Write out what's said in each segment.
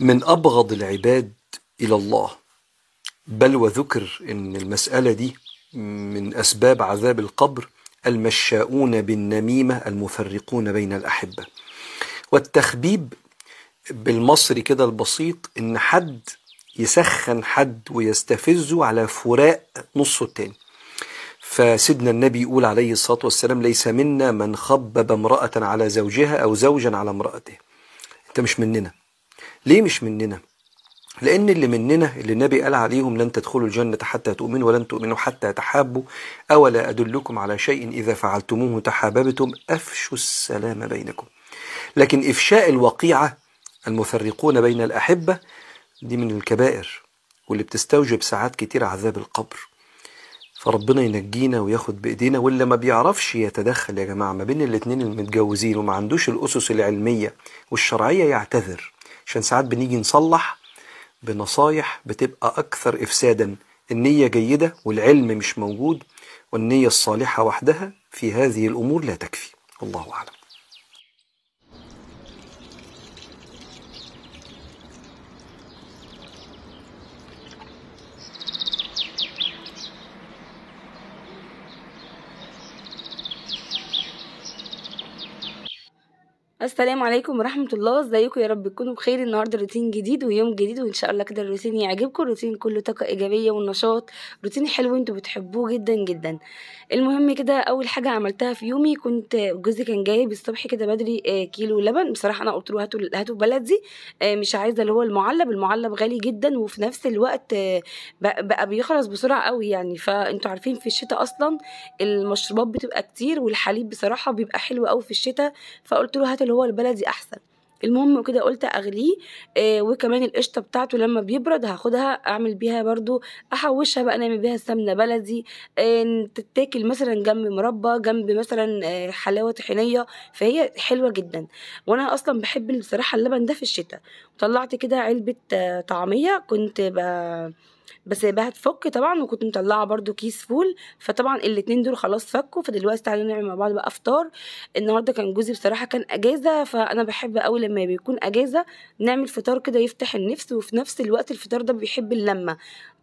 من أبغض العباد إلى الله بل وذكر أن المسألة دي من أسباب عذاب القبر المشاؤون بالنميمة المفرقون بين الأحبة والتخبيب بالمصري كده البسيط إن حد يسخن حد ويستفزه على فراق نصه التاني فسيدنا النبي يقول عليه الصلاة والسلام ليس منا من خبب امرأة على زوجها أو زوجا على امرأته أنت مش مننا ليه مش مننا لأن اللي مننا اللي النبي قال عليهم لن تدخلوا الجنة حتى تؤمنوا ولن تؤمنوا حتى تحابوا أولا أدلكم على شيء إذا فعلتموه تحاببتم أفشوا السلام بينكم لكن إفشاء الوقيعة المفرقون بين الأحبة دي من الكبائر واللي بتستوجب ساعات كتير عذاب القبر فربنا ينجينا وياخد بايدينا واللي ما بيعرفش يتدخل يا جماعه ما بين الاتنين المتجوزين وما عندوش الاسس العلميه والشرعيه يعتذر عشان ساعات بنيجي نصلح بنصايح بتبقى أكثر إفسادا النية جيدة والعلم مش موجود والنية الصالحة وحدها في هذه الأمور لا تكفي الله أعلم السلام عليكم ورحمة الله ازيكم يا رب تكونوا بخير النهاردة روتين جديد ويوم جديد وان شاء الله كده الروتين يعجبكم الروتين كله طاقة ايجابية والنشاط روتين حلو انتوا بتحبوه جدا جدا المهم كده اول حاجة عملتها في يومي كنت جوزي كان جايب الصبح كده بدري آه، كيلو لبن بصراحة انا قلت له هاتوا هاتوا بلدي آه، مش عايزة اللي هو المعلب المعلب غالي جدا وفي نفس الوقت آه، بقى بيخلص بسرعة قوي يعني فانتوا عارفين في الشتاء اصلا المشروبات بتبقى كتير والحليب بصراحة بيبقى حلو قوي في الشتاء فقلت له هاتوا اللي هو البلدي احسن المهم وكده قلت اغليه آه وكمان القشطه بتاعته لما بيبرد هاخدها اعمل بيها برضو احوشها بقى نعمل بيها سمنه بلدي آه تتاكل مثلا جنب مربى جنب مثلا آه حلاوه طحينيه فهي حلوه جدا وانا اصلا بحب بصراحه اللبن ده في الشتاء طلعت كده علبه آه طعميه كنت بقى بس سايباها تفك طبعا وكنت مطلعه برده كيس فول فطبعا الاتنين دول خلاص فكوا فدلوقتي تعالوا نعمل مع بعض بقى افطار النهارده كان جوزي بصراحه كان اجازه فانا بحب قوي لما بيكون اجازه نعمل فطار كده يفتح النفس وفي نفس الوقت الفطار ده بيحب اللمه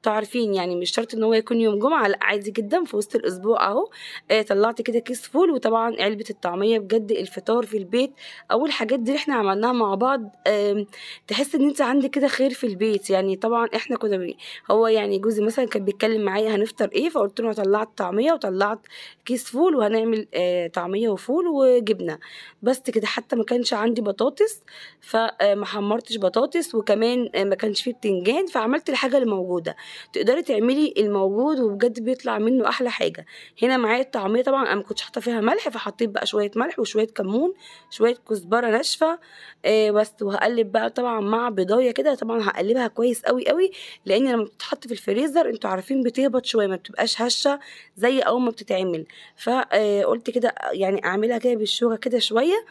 انتوا عارفين يعني مش شرط ان هو يكون يوم جمعه لا عادي جدا في وسط الاسبوع اهو آه طلعت كده كيس فول وطبعا علبه الطعميه بجد الفطار في البيت او الحاجات دي احنا عملناها مع بعض آه تحس ان انت عندك كده خير في البيت يعني طبعا احنا كنا هو يعني جوزي مثلا كان بيتكلم معايا هنفطر ايه فقلت له طلعت طعميه وطلعت كيس فول وهنعمل آه طعميه وفول وجبنه بس كده حتى ما كانش عندي بطاطس فما آه، حمرتش بطاطس وكمان آه، ما كانش فيه بتنجان فعملت الحاجه اللي موجوده تقدري تعملي الموجود وبجد بيطلع منه احلى حاجه هنا معايا الطعميه طبعا انا ما كنتش حاطه فيها ملح فحطيت بقى شويه ملح وشويه كمون شويه كزبره ناشفه آه بس وهقلب بقى طبعا مع بيضايه كده طبعا هقلبها كويس قوي قوي لان لما بتتحط في الفريزر انتوا عارفين بتهبط شويه ما بتبقاش هشه زي اول ما بتتعمل فقلت كده يعني اعملها كده بالشوكه كده شويه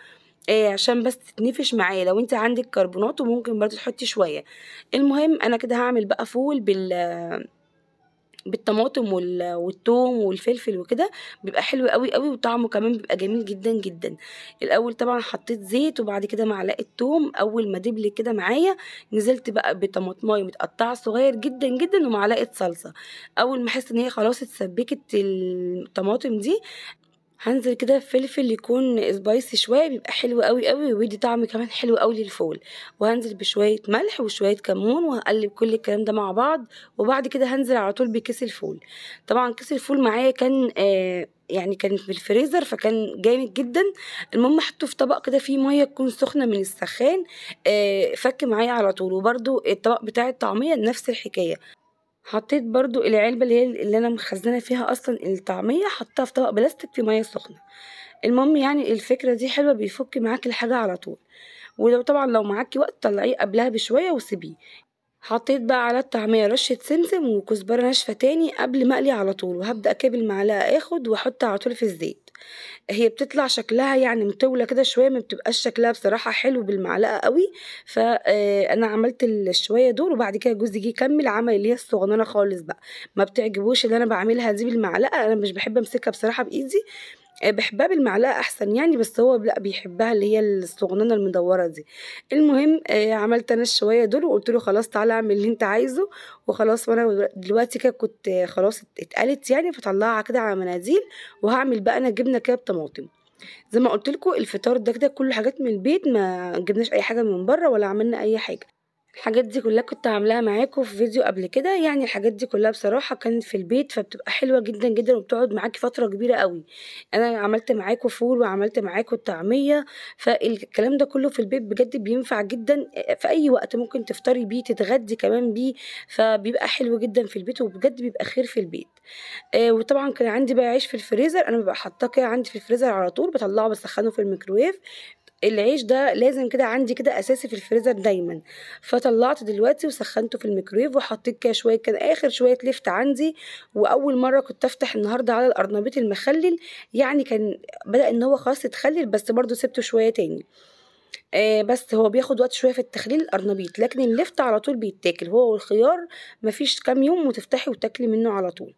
ايه عشان بس تتنفش معايا لو انت عندك كربونات وممكن برضو تحطي شويه المهم انا كده هعمل بقى فول بال بالطماطم والثوم والفلفل وكده بيبقى حلو قوي قوي وطعمه كمان بيبقى جميل جدا جدا الاول طبعا حطيت زيت وبعد كده معلقه ثوم اول ما دبلت كده معايا نزلت بقى بطماطم متقطعه صغير جدا جدا ومعلقه صلصه اول ما احس ان هي خلاص اتسبكت الطماطم دي هنزل كده فلفل يكون سبايسي شويه بيبقى حلو قوي قوي ويدي طعم كمان حلو قوي للفول وهنزل بشويه ملح وشويه كمون وهقلب كل الكلام ده مع بعض وبعد كده هنزل على طول بكيس الفول طبعا كيس الفول معايا كان آه يعني كانت في الفريزر فكان جامد جدا المهم حطه في طبق كده فيه ميه تكون سخنه من السخان آه فك معايا على طول وبرده الطبق بتاع الطعميه نفس الحكايه حطيت برضو العلبة اللي هي اللي أنا مخزنة فيها أصلا الطعمية حطيتها في طبق بلاستيك في مية سخنة المهم يعني الفكرة دي حلوة بيفك معاك الحاجة على طول ولو طبعا لو معاكي وقت طلعيه قبلها بشوية وسيبيه حطيت بقى على الطعمية رشة سمسم وكزبرة ناشفة تاني قبل ما اقلي على طول وهبدأ كابل معلقة اخد واحط على طول في الزيت هي بتطلع شكلها يعني متولة كده شوية ما بتبقاش شكلها بصراحة حلو بالمعلقة قوي فأنا آه، عملت الشوية دول وبعد كده جوزي جه كمل عمل اللي هي الصغننة خالص بقى ما بتعجبوش اللي أنا بعملها دي بالمعلقة أنا مش بحب أمسكها بصراحة بإيدي آه، بحبها بالمعلقه احسن يعني بس هو لا بيحبها اللي هي الصغننه المدوره دي المهم آه، عملت انا الشويه دول وقلت له خلاص تعالى اعمل اللي انت عايزه وخلاص وانا دلوقتي كده كنت خلاص اتقلت يعني فطلعها كده على مناديل وهعمل بقى انا جبنه كده بطماطم زي ما قلت لكم الفطار ده كده كل حاجات من البيت ما جبناش اي حاجه من بره ولا عملنا اي حاجه الحاجات دي كلها كنت عاملاها معاكم في فيديو قبل كده يعني الحاجات دي كلها بصراحه كانت في البيت فبتبقى حلوه جدا جدا وبتقعد معاكي فتره كبيره قوي انا عملت معاكم فول وعملت معاكم الطعميه فالكلام ده كله في البيت بجد بينفع جدا في اي وقت ممكن تفطري بيه تتغدي كمان بيه فبيبقى حلو جدا في البيت وبجد بيبقى خير في البيت آه وطبعا كان عندي بقى عيش في الفريزر انا ببقى حاطاه كده عندي في الفريزر على طول بطلعه بسخنه في الميكرويف العيش ده لازم كده عندي كده اساسي في الفريزر دايما فطلعت دلوقتي وسخنته في الميكرويف وحطيت كده شويه كان اخر شويه لفت عندي واول مره كنت افتح النهارده على الارنبيط المخلل يعني كان بدا ان هو خلاص يتخلل بس برضه سبته شويه تاني آه بس هو بياخد وقت شويه في التخليل القرنبيط لكن اللفت على طول بيتاكل هو والخيار مفيش كام يوم وتفتحي وتاكلي منه على طول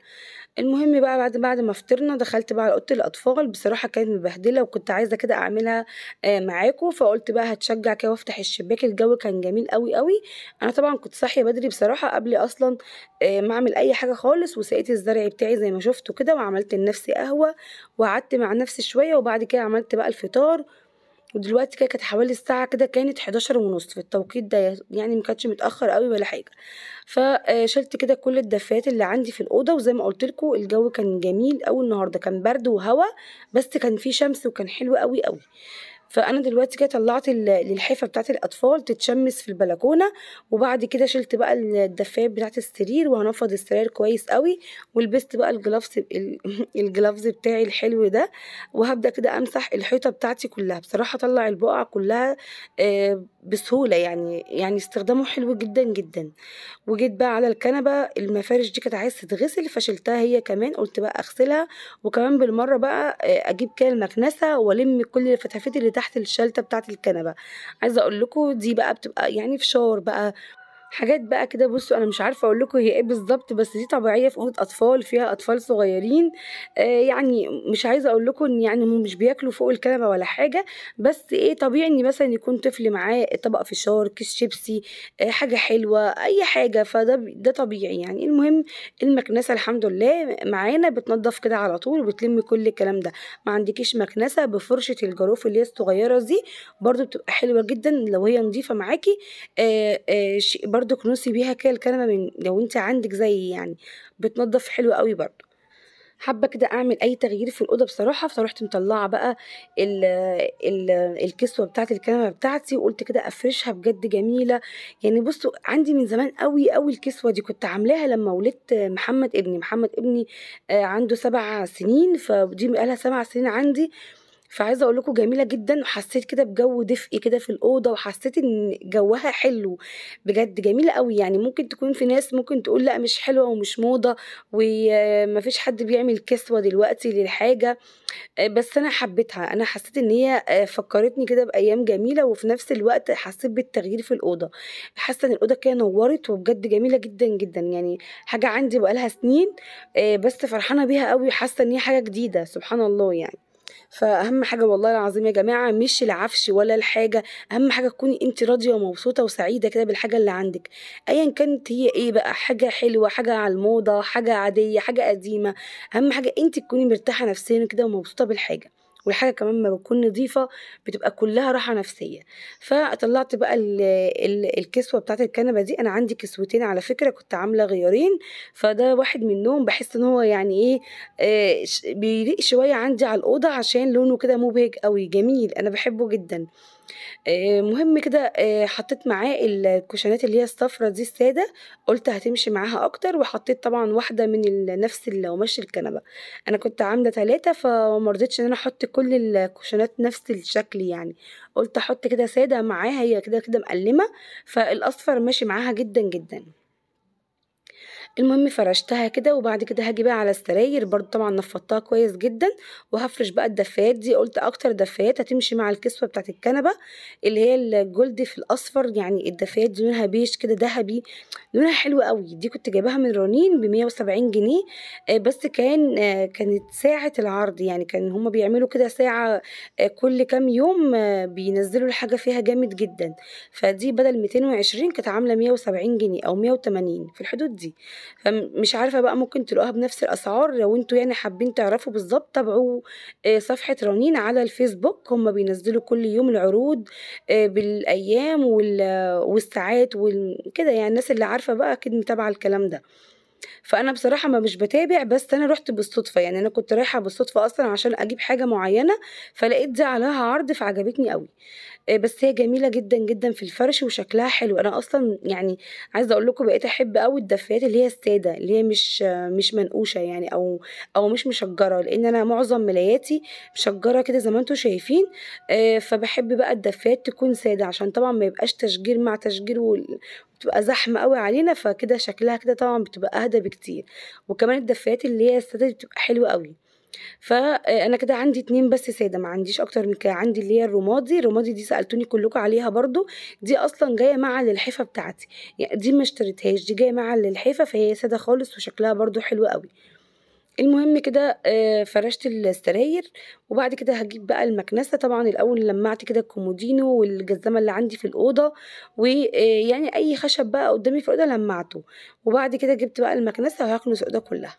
المهم بقى بعد بعد ما فطرنا دخلت بقى على اوضه الاطفال بصراحه كانت مبهدله وكنت عايزه كده اعملها آه معاكم فقلت بقى هتشجع كده وافتح الشباك الجو كان جميل قوي قوي انا طبعا كنت صاحيه بدري بصراحه قبل اصلا آه ما اعمل اي حاجه خالص وسقيت الزرع بتاعي زي ما شفتوا كده وعملت لنفسي قهوه وقعدت مع نفسي شويه وبعد كده عملت بقى الفطار ودلوقتي كده كانت حوالي الساعة كده كانت حداشر ونص في التوقيت ده يعني مكانتش متأخر قوي ولا حاجة فشلت آه، كده كل الدفايات اللي عندي في الأوضة وزي ما قلتلكوا الجو كان جميل قوي النهاردة كان برد وهوا بس كان فيه شمس وكان حلو قوي قوي فانا دلوقتي كده طلعت الحفه بتاعت الاطفال تتشمس في البلكونه وبعد كده شلت بقى الدفايات بتاعت السرير وهنفض السرير كويس قوي ولبست بقى الجلافز الجلافز بتاعي الحلو ده وهبدا كده امسح الحيطه بتاعتي كلها بصراحه طلع البقع كلها آه بسهولة يعني يعني استخدامه حلو جدا جدا وجيت بقى على الكنبة المفارش دي كانت عايزة تتغسل فشلتها هي كمان قلت بقى اغسلها وكمان بالمرة بقى آه، اجيب كده المكنسة والم كل الفتحفات اللي تحت الشلتة بتاعة الكنبة عايزة اقول لكم دي بقى بتبقى يعني فشار بقى حاجات بقى كده بصوا انا مش عارفه اقول لكم هي ايه بالظبط بس دي طبيعيه في اوضه اطفال فيها اطفال صغيرين آه يعني مش عايزه اقول لكم يعني هم مش بياكلوا فوق الكنبه ولا حاجه بس ايه طبيعي ان مثلا يكون طفل معاه طبق فشار كيس شيبسي آه حاجه حلوه اي حاجه فده ده طبيعي يعني المهم المكنسه الحمد لله معانا بتنضف كده على طول وبتلم كل الكلام ده ما عندكيش مكنسه بفرشه الجاروف اللي هي الصغيره دي برده بتبقى حلوه جدا لو هي نظيفه معاكي آه آه برضو كنوسي بيها كده الكنبه من لو انت عندك زي يعني بتنضف حلو قوي برضو حابه كده اعمل اي تغيير في الاوضه بصراحه فروحت مطلعه بقى الـ الـ الكسوه بتاعه الكنبه بتاعتي وقلت كده افرشها بجد جميله يعني بصوا عندي من زمان قوي قوي الكسوه دي كنت عاملاها لما ولدت محمد ابني محمد ابني آه، عنده سبع سنين فدي بقالها سبع سنين عندي فعايزه اقول لكم جميله جدا وحسيت كده بجو دفء كده في الاوضه وحسيت ان جوها حلو بجد جميله قوي يعني ممكن تكون في ناس ممكن تقول لا مش حلوه ومش موضه ومفيش حد بيعمل كسوه دلوقتي للحاجه آه، بس انا حبيتها انا حسيت ان هي آه، فكرتني كده بايام جميله وفي نفس الوقت حسيت بالتغيير في الاوضه حاسه ان الاوضه كده نورت وبجد جميله جدا جدا يعني حاجه عندي بقالها سنين آه، بس فرحانه بيها قوي حاسه ان هي حاجه جديده سبحان الله يعني فاهم حاجه والله العظيم يا جماعه مش العفش ولا الحاجه اهم حاجه تكوني انت راضيه ومبسوطه وسعيده كده بالحاجه اللي عندك ايا كانت هي ايه بقى حاجه حلوه حاجه على الموضه حاجه عاديه حاجه قديمه اهم حاجه انت تكوني مرتاحه نفسيا كده ومبسوطه بالحاجه والحاجه كمان ما بتكون نظيفه بتبقى كلها راحه نفسيه فطلعت بقى الـ الـ الكسوه بتاعت الكنبه دي انا عندي كسوتين على فكره كنت عامله غيارين فده واحد منهم بحس ان هو يعني ايه آه، بيليق شويه عندي على الاوضه عشان لونه كده مبهج قوي جميل انا بحبه جدا آه، مهم كده آه، حطيت معاه الكوشنات اللي هي الصفرة دي السادة قلت هتمشي معاها أكتر وحطيت طبعا واحدة من نفس القماش الكنبة أنا كنت عاملة تلاتة فمرضتش إن أنا أحط كل الكوشنات نفس الشكل يعني قلت أحط كده سادة معاها هي كده كده مقلمة فالأصفر ماشي معاها جدا جدا المهم فرشتها كده وبعد كده هاجي بقى على السراير برضو طبعا نفضتها كويس جدا وهفرش بقى الدفايات دي قلت اكتر دفايات هتمشي مع الكسوه بتاعت الكنبه اللي هي الجلد في الاصفر يعني الدفايات دي لونها بيش كده ذهبي لونها حلو قوي دي كنت جايباها من رنين ب 170 جنيه آه، بس كان آه، كانت ساعه العرض يعني كان هما بيعملوا كده ساعه آه، كل كام يوم بينزلوا الحاجه فيها جامد جدا فدي بدل 220 كانت عامله 170 جنيه او 180 في الحدود دي مش عارفه بقى ممكن تلاقوها بنفس الاسعار لو انتوا يعني حابين تعرفوا بالظبط تابعوا آه، صفحه رنين على الفيسبوك هم بينزلوا كل يوم العروض آه، بالايام والساعات وكده يعني الناس اللي عارفه بقى اكيد متابعه الكلام ده فانا بصراحه ما مش بتابع بس انا رحت بالصدفه يعني انا كنت رايحه بالصدفه اصلا عشان اجيب حاجه معينه فلقيت دي عليها عرض فعجبتني قوي آه، بس هي جميله جدا جدا في الفرش وشكلها حلو انا اصلا يعني عايزه اقول لكم بقيت احب قوي الدفايات اللي هي الساده اللي هي مش مش منقوشه يعني او او مش مشجره لان انا معظم ملاياتي مشجره كده زي ما انتم شايفين آه، فبحب بقى الدفايات تكون ساده عشان طبعا ما يبقاش تشجير مع تشجير بتبقى زحمة قوي علينا فكده شكلها كده طبعا بتبقى أهدى بكتير وكمان الدفايات اللي هي السادة دي بتبقى حلوة قوي فانا آه، كده عندي اتنين بس ساده ما عنديش اكتر من كده عندي اللي هي الرمادي الرمادي دي سالتوني كلكم عليها برضو دي اصلا جايه مع للحفه بتاعتي يعني دي ما اشتريتهاش دي جايه مع للحفه فهي ساده خالص وشكلها برضو حلو قوي المهم كده آه، فرشت السراير وبعد كده هجيب بقى المكنسه طبعا الاول لمعت كده الكومودينو والجزمه اللي عندي في الاوضه ويعني آه، اي خشب بقى قدامي في الاوضه لمعته وبعد كده جبت بقى المكنسه وهكنس الاوضه كلها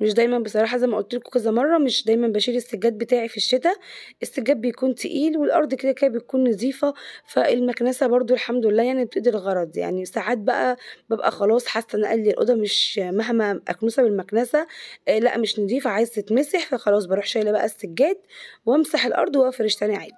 مش دايما بصراحه زي ما قلت لكم كذا مره مش دايما بشيل السجاد بتاعي في الشتاء السجاد بيكون تقيل والارض كده كده بتكون نظيفه فالمكنسه برضو الحمد لله يعني بتقضي الغرض يعني ساعات بقى ببقى خلاص حاسه ان قال لي الاوضه مش مهما اكنسها بالمكنسه آه، لا مش نظيفه عايز تتمسح فخلاص بروح شايله بقى السجاد وامسح الارض وافرش تاني عادي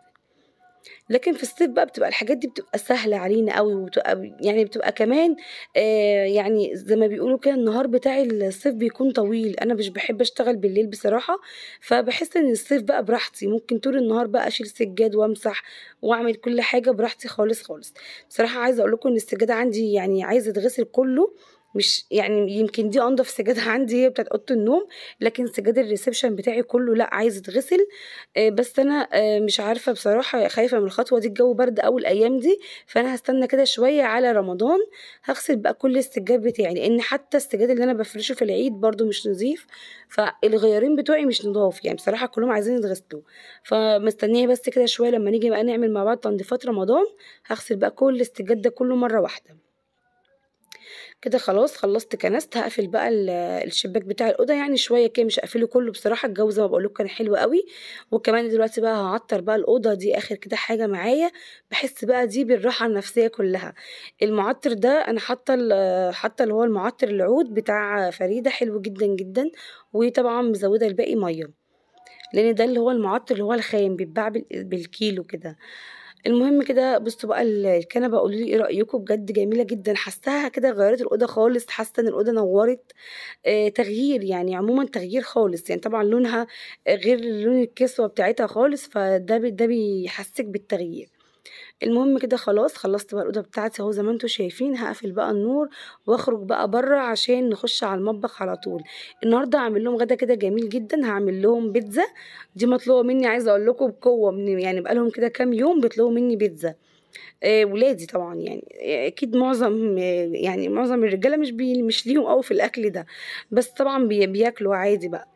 لكن في الصيف بقى بتبقى الحاجات دي بتبقى سهله علينا قوي وبتبقى يعني بتبقى كمان آه، يعني زي ما بيقولوا كده النهار بتاع الصيف بيكون طويل انا مش بحب اشتغل بالليل بصراحه فبحس ان الصيف بقى براحتي ممكن طول النهار بقى اشيل سجاد وامسح واعمل كل حاجه براحتي خالص خالص بصراحه عايزه اقول لكم ان السجاد عندي يعني عايزه تغسل كله مش يعني يمكن دي انضف سجاده عندي هي بتاعت اوضه النوم لكن سجاد الريسبشن بتاعي كله لا عايز يتغسل آه، بس انا آه، مش عارفه بصراحه خايفه من الخطوه دي الجو برد اول الايام دي فانا هستنى كده شويه على رمضان هغسل بقى كل السجاد بتاعي لان حتى السجاد اللي انا بفرشه في العيد برده مش نظيف فالغيارين بتوعي مش نضاف يعني بصراحه كلهم عايزين يتغسلوا فمستنيه بس كده شويه لما نيجي بقى نعمل مع بعض تنظيفات رمضان هغسل بقى كل السجاد ده كله مره واحده كده خلاص خلصت كنست هقفل بقى الشباك بتاع الاوضه يعني شويه كده مش هقفله كله بصراحه الجو زي ما بقول لكم كان حلو قوي وكمان دلوقتي بقى هعطر بقى الاوضه دي اخر كده حاجه معايا بحس بقى دي بالراحه النفسيه كلها المعطر ده انا حاطه حاطه اللي هو المعطر العود بتاع فريده حلو جدا جدا وطبعا مزوده الباقي ميه لان ده اللي هو المعطر اللي هو الخام بيتباع بالكيلو كده المهم كده بصوا بقى الكنبه قولوا لي ايه رايكم بجد جميله جدا حاساها كده غيرت الاوضه خالص حاسه ان الاوضه نورت آه تغيير يعني عموما تغيير خالص يعني طبعا لونها غير لون الكسوه بتاعتها خالص فده ده بيحسك بالتغيير المهم كده خلاص خلصت بقى الأوضة بتاعتي اهو زي ما انتوا شايفين هقفل بقى النور واخرج بقى بره عشان نخش على المطبخ على طول النهارده هعمل لهم غدا كده جميل جدا هعمل لهم بيتزا دي مطلوبه مني عايزه اقول لكم بقوه من يعني بقالهم كده كام يوم بيطلبوا مني بيتزا ولادي طبعا يعني اكيد معظم يعني معظم الرجاله مش بي مش ليهم قوي في الاكل ده بس طبعا بياكلوا عادي بقى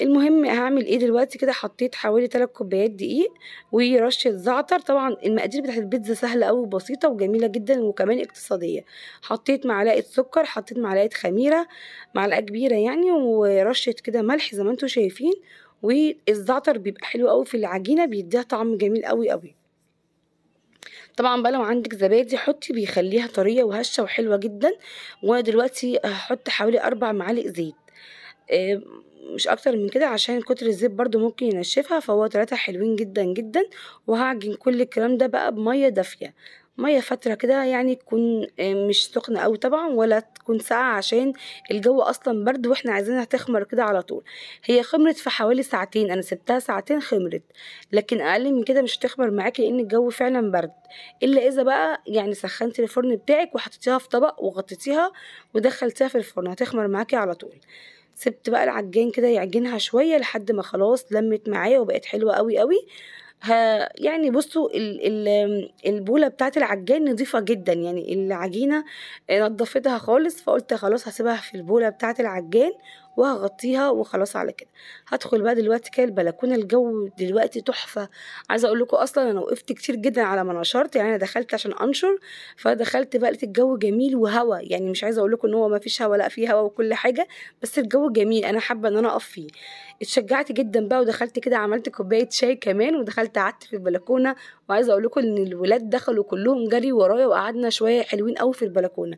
المهم هعمل ايه دلوقتي كده حطيت حوالي 3 كوبايات دقيق ورشه زعتر طبعا المقادير بتاعت البيتزا سهله قوي وبسيطه وجميله جدا وكمان اقتصاديه حطيت معلقه سكر حطيت معلقه خميره معلقه كبيره يعني ورشه كده ملح زي ما انتم شايفين والزعتر بيبقى حلو قوي في العجينه بيديها طعم جميل قوي قوي طبعا بقى لو عندك زبادي حطي بيخليها طريه وهشه وحلوه جدا ودلوقتي هحط حوالي اربع معالق زيت مش اكتر من كده عشان كتر الزيت برضو ممكن ينشفها فهو تلاتة حلوين جدا جدا وهعجن كل الكلام ده بقى بمية دافية مية فترة كده يعني تكون آه، مش سخنة أوي طبعا ولا تكون ساقعة عشان الجو أصلا برد واحنا عايزينها تخمر كده على طول هي خمرت في حوالي ساعتين أنا سبتها ساعتين خمرت لكن أقل من كده مش هتخمر معاكي لأن الجو فعلا برد إلا إذا بقى يعني سخنتي الفرن بتاعك وحطيتيها في طبق وغطيتيها ودخلتيها في الفرن هتخمر معاكي على طول سبت بقى العجان كده يعجنها شوية لحد ما خلاص لمت معايا وبقت حلوة قوي قوي يعني بصوا البوله بتاعت العجان نظيفه جدا يعني العجينه نضفتها خالص فقلت خلاص هسيبها في البوله بتاعت العجان وهغطيها وخلاص على كده هدخل بقى دلوقتي كده البلكونه الجو دلوقتي تحفه عايزه اقول لكم اصلا انا وقفت كتير جدا على ما نشرت يعني انا دخلت عشان انشر فدخلت بقى لقيت الجو جميل وهوا يعني مش عايزه اقول لكم ان هو ما فيش هوا لا في هوا وكل حاجه بس الجو جميل انا حابه ان انا اقف فيه اتشجعت جدا بقى ودخلت كده عملت كوبايه شاي كمان ودخلت قعدت في البلكونه وعايزه اقول لكم ان الولاد دخلوا كلهم جري ورايا وقعدنا شويه حلوين قوي في البلكونه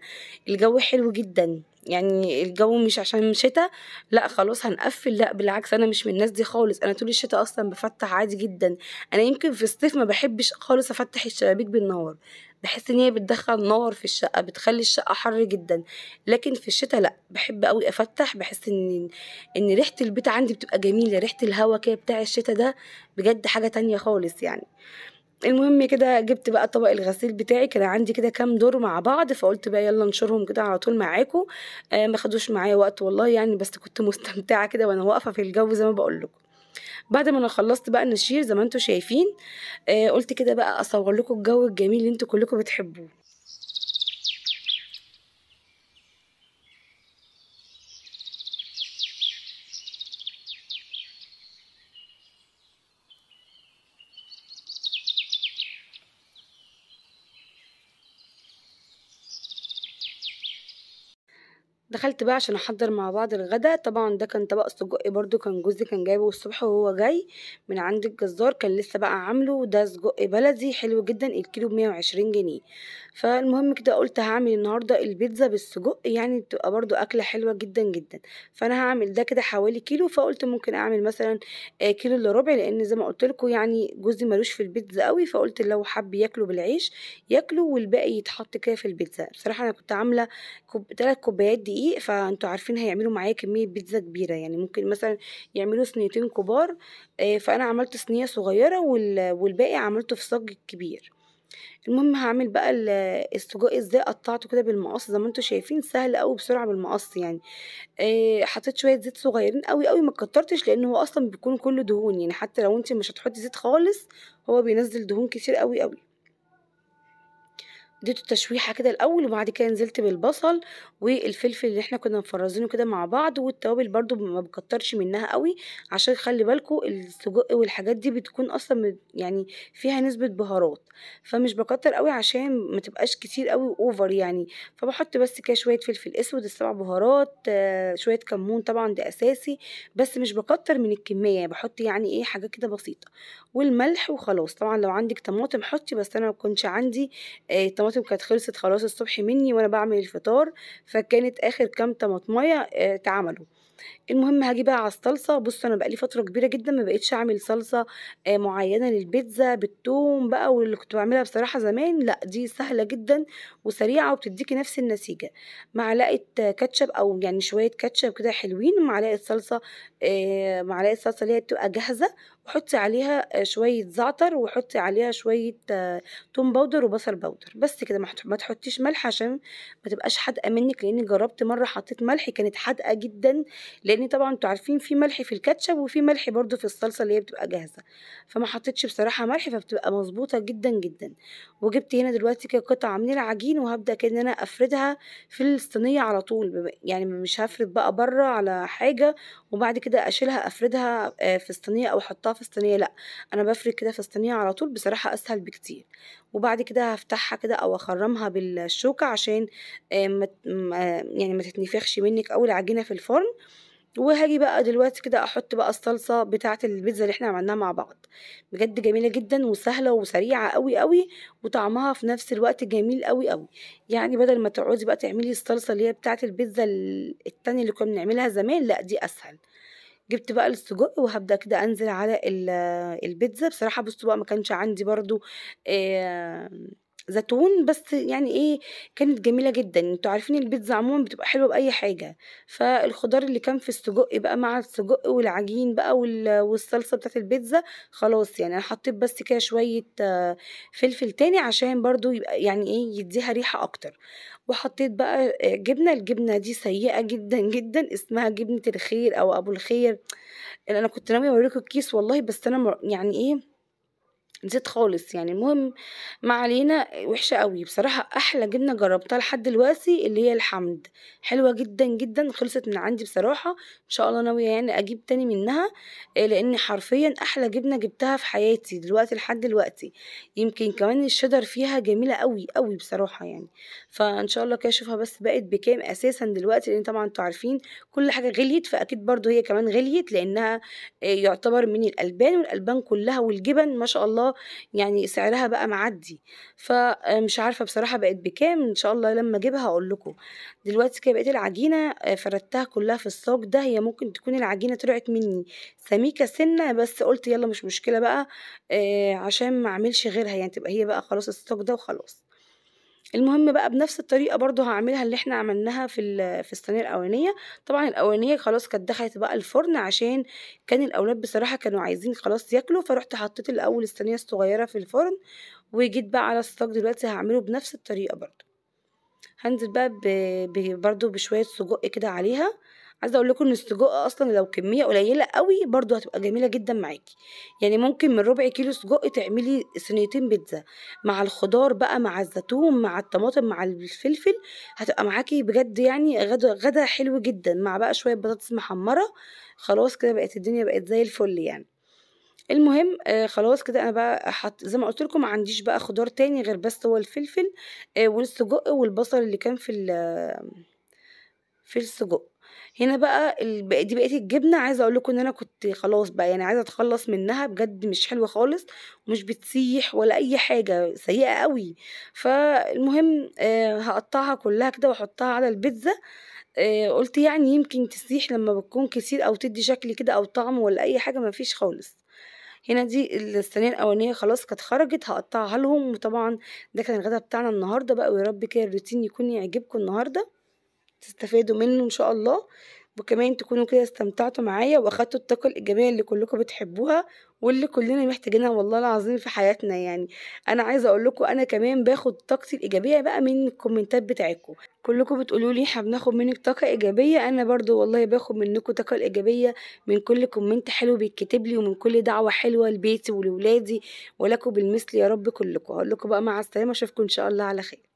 الجو حلو جدا يعني الجو مش عشان شتاء لا خلاص هنقفل لا بالعكس انا مش من الناس دي خالص انا طول الشتاء اصلا بفتح عادي جدا انا يمكن في الصيف ما بحبش خالص افتح الشبابيك بالنهار بحس ان هي بتدخل نار في الشقه بتخلي الشقه حر جدا لكن في الشتاء لا بحب قوي افتح بحس ان ان ريحه البيت عندي بتبقى جميله ريحه الهوا كده بتاع الشتاء ده بجد حاجه تانية خالص يعني المهم كده جبت بقى طبق الغسيل بتاعي كان عندي كده كام دور مع بعض فقلت بقى يلا انشرهم كده على طول معاكم آه ما خدوش معايا وقت والله يعني بس كنت مستمتعه كده وانا واقفه في الجو زي ما بقول لكم بعد ما انا خلصت بقى النشير زي ما انتم شايفين آه، قلت كده بقى اصور لكم الجو الجميل اللي انتوا كلكم بتحبوه دخلت بقى عشان احضر مع بعض الغدا طبعا ده كان طبق سجق برضو كان جوزي كان جايبه الصبح وهو جاي من عند الجزار كان لسه بقى عامله ده سجق بلدي حلو جدا الكيلو بمية وعشرين جنيه فالمهم كده قلت هعمل النهارده البيتزا بالسجق يعني بتبقى برضو اكله حلوه جدا جدا فانا هعمل ده كده حوالي كيلو فقلت ممكن اعمل مثلا آه، كيلو الا ربع لان زي ما قلت لكم يعني جوزي ملوش في البيتزا قوي فقلت لو حب ياكله بالعيش ياكله والباقي يتحط كده في البيتزا بصراحه انا كنت عامله كوب... كوبايات دقيق دقيق فانتوا عارفين هيعملوا معايا كمية بيتزا كبيرة يعني ممكن مثلا يعملوا صينيتين كبار آه، فانا عملت صينية صغيرة والباقي عملته في صاج كبير المهم هعمل بقى السجق ازاي قطعته كده بالمقص زي ما انتوا شايفين سهل قوي بسرعه بالمقص يعني إيه حطيت شويه زيت صغيرين قوي قوي ما كترتش لان هو اصلا بيكون كله دهون يعني حتى لو انت مش هتحطي زيت خالص هو بينزل دهون كتير قوي قوي اديته تشويحه كده الاول وبعد كده نزلت بالبصل والفلفل اللي احنا كنا مفرزينه كده مع بعض والتوابل برضو ما بكترش منها قوي عشان خلي بالكو السجق والحاجات دي بتكون اصلا يعني فيها نسبه بهارات فمش بكتر قوي عشان ما تبقاش كتير قوي اوفر يعني فبحط بس كده شويه فلفل اسود السبع بهارات شويه كمون طبعا ده اساسي بس مش بكتر من الكميه بحط يعني ايه حاجه كده بسيطه والملح وخلاص طبعا لو عندك طماطم حطي بس انا ما كنتش عندي آه الطماطم كانت خلصت خلاص الصبح مني وانا بعمل الفطار فكانت اخر كام طماطميه آه، اتعملوا المهم هاجي بقى على الصلصه بصوا انا بقالي فتره كبيره جدا ما بقتش اعمل صلصه آه، معينه للبيتزا بالثوم بقى واللي كنت بعملها بصراحه زمان لا دي سهله جدا وسريعه وبتديكي نفس النتيجه معلقه كاتشب او يعني شويه كاتشب كده حلوين ومعلقه صلصه آه، معلقه صلصه اللي هي بتبقى جاهزه وحطي عليها آه، شويه زعتر وحطي عليها شويه توم باودر وبصل باودر بس كده ما تحطيش ملح عشان ما تبقاش حادقه منك لاني جربت مره حطيت ملح كانت حادقه جدا لان طبعا انتوا عارفين في ملح في الكاتشب وفي ملح برده في الصلصه اللي هي بتبقى جاهزه فما حطيتش بصراحه ملح فبتبقى مظبوطه جدا جدا وجبت هنا دلوقتي قطعه من العجين وهبدا كده ان انا افردها في الصينيه على طول يعني مش هفرد بقى بره على حاجه وبعد كده اشيلها افردها آه، في الصينيه او احطها في الصينيه لا انا بفرد كده في الصينيه على طول بصراحه اسهل بكتير وبعد كده هفتحها كده او اخرمها بالشوكه عشان آه، ما يعني ما تتنفخش منك او العجينه في الفرن وهاجي بقى دلوقتي كده احط بقى الصلصه بتاعه البيتزا اللي احنا عملناها مع بعض بجد جميله جدا وسهله وسريعه قوي قوي وطعمها في نفس الوقت جميل قوي قوي يعني بدل ما تقعدي بقى تعملي الصلصه اللي هي بتاعه البيتزا التانية اللي كنا بنعملها زمان لا دي اسهل جبت بقى السجق وهبدا كده انزل على البيتزا بصراحه بصوا بقى ما كانش عندي برضو آه زيتون بس يعني ايه كانت جميله جدا انتوا عارفين البيتزا عموما بتبقى حلوه باي حاجه فالخضار اللي كان في السجق بقى مع السجق والعجين بقى والصلصه بتاعت البيتزا خلاص يعني انا حطيت بس كده شويه آه، فلفل تاني عشان برضو يبقى يعني ايه يديها ريحه اكتر وحطيت بقى آه، جبنه الجبنه دي سيئه جدا جدا اسمها جبنه الخير او ابو الخير انا كنت ناويه اوريكم الكيس والله بس انا يعني ايه نسيت خالص يعني المهم ما علينا وحشه قوي بصراحه احلى جبنه جربتها لحد دلوقتي اللي هي الحمد حلوه جدا جدا خلصت من عندي بصراحه ان شاء الله ناويه يعني اجيب تاني منها آه، لان حرفيا احلى جبنه جبتها في حياتي دلوقتي لحد دلوقتي يمكن كمان الشدر فيها جميله قوي قوي بصراحه يعني فان شاء الله كده اشوفها بس بقت بكام اساسا دلوقتي لان طبعا انتوا عارفين كل حاجه غليت فاكيد برضو هي كمان غليت لانها آه، يعتبر من الالبان والالبان كلها والجبن ما شاء الله الله يعني سعرها بقى معدي فمش آه، عارفه بصراحه بقت بكام ان شاء الله لما اجيبها اقول لكم دلوقتي كده بقيت العجينه آه، فردتها كلها في الصاج ده هي ممكن تكون العجينه طلعت مني سميكه سنه بس قلت يلا مش مشكله بقى آه، عشان ما اعملش غيرها يعني تبقى هي بقى خلاص الصاج ده وخلاص المهم بقى بنفس الطريقه برضو هعملها اللي احنا عملناها في في الصينيه الاولانيه طبعا الاولانيه خلاص كانت دخلت بقى الفرن عشان كان الاولاد بصراحه كانوا عايزين خلاص ياكلوا فرحت حطيت الاول الصينيه الصغيره في الفرن وجيت بقى على الصاج دلوقتي هعمله بنفس الطريقه برضو هنزل بقى برضو بشويه سجق كده عليها عايزه اقول لكم ان السجق اصلا لو كميه قليله قوي برضو هتبقى جميله جدا معاكي يعني ممكن من ربع كيلو سجق تعملي صينيتين بيتزا مع الخضار بقى مع الزيتون مع الطماطم مع الفلفل هتبقى معاكي بجد يعني غدا غدا حلو جدا مع بقى شويه بطاطس محمره خلاص كده بقت الدنيا بقت زي الفل يعني المهم آه خلاص كده انا بقى حط زي ما قلت لكم ما عنديش بقى خضار تاني غير بس هو الفلفل آه والسجق والبصل اللي كان في في السجق هنا بقى دي بقيه الجبنه عايزه اقول لكم ان انا كنت خلاص بقى يعني عايزه اتخلص منها بجد مش حلوه خالص ومش بتسيح ولا اي حاجه سيئه قوي فالمهم آه، هقطعها كلها كده واحطها على البيتزا آه، قلت يعني يمكن تسيح لما بتكون كتير او تدي شكل كده او طعم ولا اي حاجه ما فيش خالص هنا دي الصينيه الاولانيه خلاص كانت خرجت هقطعها لهم وطبعا ده كان الغدا بتاعنا النهارده بقى ويا رب كده الروتين يكون يعجبكم النهارده تستفادوا منه ان شاء الله وكمان تكونوا كده استمتعتوا معايا واخدتوا الطاقة الإيجابية اللي كلكم بتحبوها واللي كلنا محتاجينها والله العظيم في حياتنا يعني أنا عايزة أقول لكم أنا كمان باخد طاقتي الإيجابية بقى من الكومنتات بتاعتكم كلكم بتقولوا لي احنا بناخد منك طاقة إيجابية أنا برضو والله باخد منكم طاقة الإيجابية من كل كومنت حلو بيتكتب لي ومن كل دعوة حلوة لبيتي ولولادي ولكم بالمثل يا رب كلكم هقول لكم بقى مع السلامة أشوفكم إن شاء الله على خير